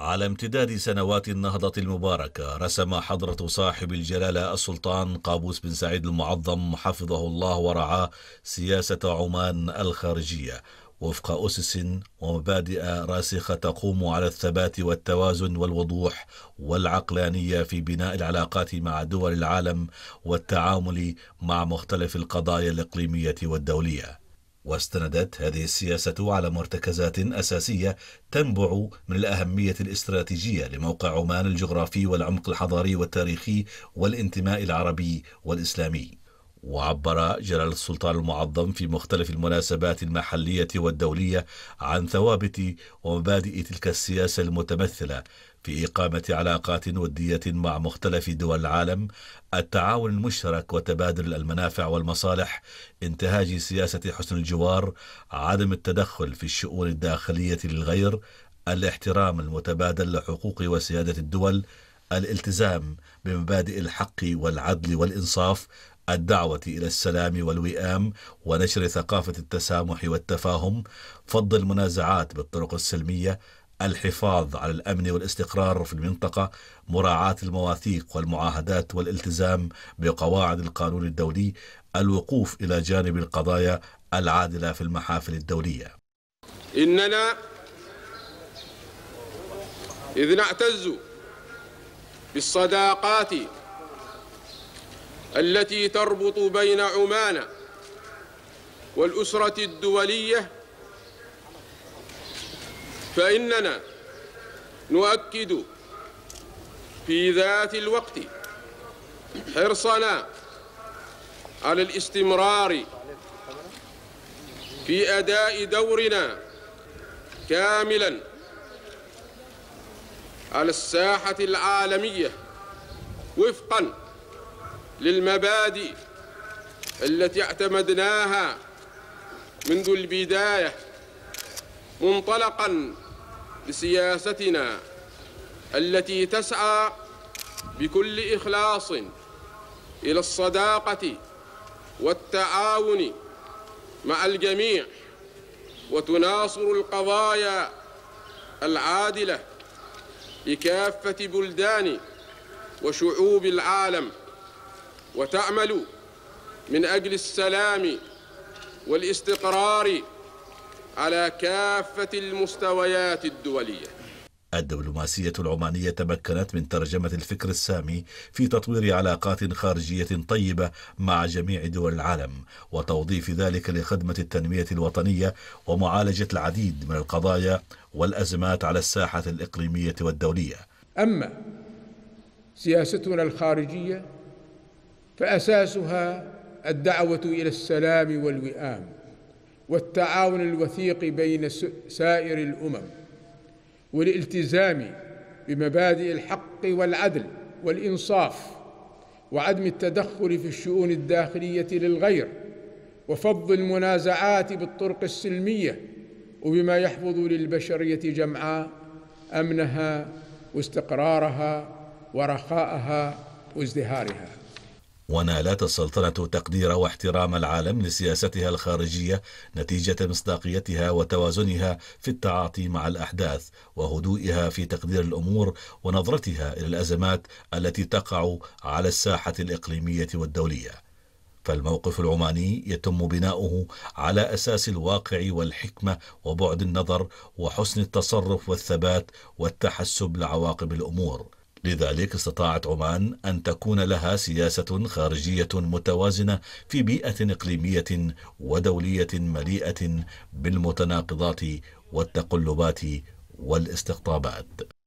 على امتداد سنوات النهضة المباركة رسم حضرة صاحب الجلالة السلطان قابوس بن سعيد المعظم حفظه الله ورعاه سياسة عمان الخارجية وفق أسس ومبادئ راسخة تقوم على الثبات والتوازن والوضوح والعقلانية في بناء العلاقات مع دول العالم والتعامل مع مختلف القضايا الإقليمية والدولية. واستندت هذه السياسة على مرتكزات أساسية تنبع من الأهمية الاستراتيجية لموقع عمان الجغرافي والعمق الحضاري والتاريخي والانتماء العربي والإسلامي وعبر جلالة السلطان المعظم في مختلف المناسبات المحلية والدولية عن ثوابت ومبادئ تلك السياسة المتمثلة في إقامة علاقات ودية مع مختلف دول العالم، التعاون المشترك وتبادل المنافع والمصالح، انتهاج سياسة حسن الجوار، عدم التدخل في الشؤون الداخلية للغير، الاحترام المتبادل لحقوق وسيادة الدول، الالتزام بمبادئ الحق والعدل والإنصاف، الدعوة إلى السلام والوئام ونشر ثقافة التسامح والتفاهم فض المنازعات بالطرق السلمية الحفاظ على الأمن والاستقرار في المنطقة مراعاة المواثيق والمعاهدات والالتزام بقواعد القانون الدولي الوقوف إلى جانب القضايا العادلة في المحافل الدولية إننا إذ نعتز بالصداقات التي تربط بين عمان والأسرة الدولية فإننا نؤكد في ذات الوقت حرصنا على الاستمرار في أداء دورنا كاملا على الساحة العالمية وفقاً للمبادئ التي اعتمدناها منذ البداية منطلقا لسياستنا التي تسعى بكل إخلاص إلى الصداقة والتعاون مع الجميع وتناصر القضايا العادلة لكافة بلدان وشعوب العالم وتعمل من أجل السلام والاستقرار على كافة المستويات الدولية الدبلوماسية العمانية تمكنت من ترجمة الفكر السامي في تطوير علاقات خارجية طيبة مع جميع دول العالم وتوظيف ذلك لخدمة التنمية الوطنية ومعالجة العديد من القضايا والأزمات على الساحة الإقليمية والدولية أما سياستنا الخارجية فأساسها الدعوة إلى السلام والوئام والتعاون الوثيق بين سائر الأمم والالتزام بمبادئ الحق والعدل والإنصاف وعدم التدخل في الشؤون الداخلية للغير وفض المنازعات بالطرق السلمية وبما يحفظ للبشرية جمعاء أمنها واستقرارها ورخاءها وازدهارها ونالت السلطنة تقدير واحترام العالم لسياستها الخارجية نتيجة مصداقيتها وتوازنها في التعاطي مع الأحداث وهدوئها في تقدير الأمور ونظرتها إلى الأزمات التي تقع على الساحة الإقليمية والدولية. فالموقف العماني يتم بناؤه على اساس الواقع والحكمه وبعد النظر وحسن التصرف والثبات والتحسب لعواقب الامور لذلك استطاعت عمان أن تكون لها سياسة خارجية متوازنة في بيئة إقليمية ودولية مليئة بالمتناقضات والتقلبات والاستقطابات